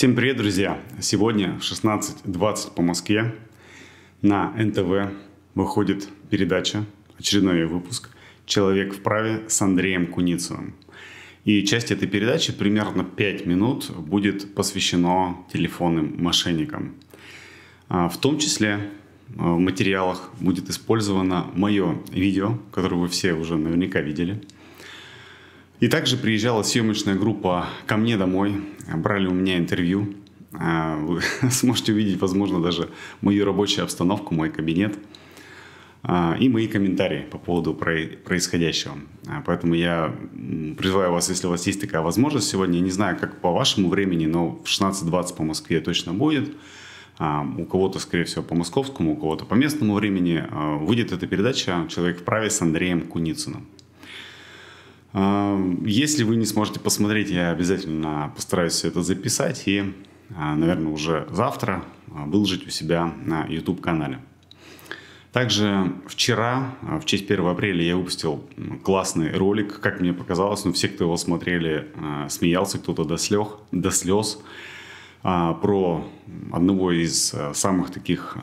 Всем привет, друзья! Сегодня в 16.20 по Москве на НТВ выходит передача, очередной ее выпуск «Человек в праве» с Андреем Куницевым. И часть этой передачи, примерно 5 минут, будет посвящено телефонным мошенникам. А, в том числе а, в материалах будет использовано мое видео, которое вы все уже наверняка видели – и также приезжала съемочная группа ко мне домой, брали у меня интервью. А, вы сможете увидеть, возможно, даже мою рабочую обстановку, мой кабинет а, и мои комментарии по поводу происходящего. А, поэтому я призываю вас, если у вас есть такая возможность сегодня, я не знаю, как по вашему времени, но в 16.20 по Москве точно будет. У кого-то, скорее всего, по московскому, у кого-то по местному времени выйдет эта передача «Человек в праве» с Андреем Куницыным. Если вы не сможете посмотреть, я обязательно постараюсь все это записать и, а, наверное, уже завтра а, выложить у себя на YouTube-канале. Также вчера, а, в честь 1 апреля, я выпустил классный ролик, как мне показалось, но ну, все, кто его смотрели, смеялся, кто-то до, слег, до слез, про одного из самых таких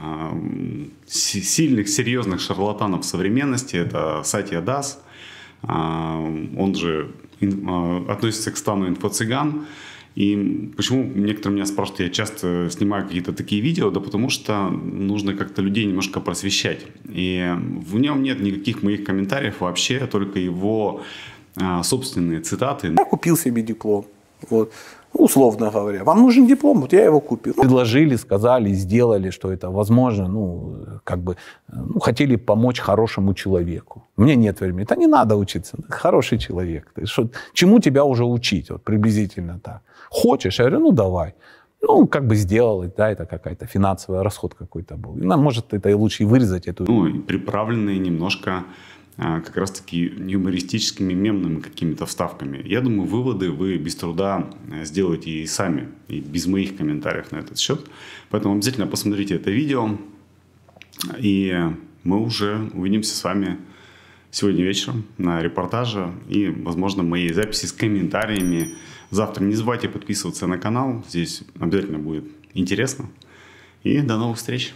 сильных, серьезных шарлатанов современности, это Сатья Дас – а, он же а, относится к стану инфо-цыган. И почему некоторые меня спрашивают, я часто снимаю какие-то такие видео, да потому что нужно как-то людей немножко просвещать. И в нем нет никаких моих комментариев вообще, только его а, собственные цитаты. Я купил себе диплом. Вот. Условно говоря, вам нужен диплом, вот я его купил. Ну, Предложили, сказали, сделали, что это возможно, ну, как бы, ну, хотели помочь хорошему человеку. Мне нет времени. Да не надо учиться. Ты хороший человек. Ты что, чему тебя уже учить? Вот приблизительно так. Хочешь? Я говорю, ну давай. Ну, как бы сделал, да, это какая-то финансовая расход какой-то был. Нам, может, это и лучше вырезать эту... Ну, приправленные немножко а, как раз-таки юмористическими мемными какими-то вставками. Я думаю, выводы вы без труда э, сделаете и сами, и без моих комментариев на этот счет. Поэтому обязательно посмотрите это видео, и мы уже увидимся с вами сегодня вечером на репортаже и, возможно, мои записи с комментариями. Завтра не забывайте подписываться на канал, здесь обязательно будет интересно. И до новых встреч!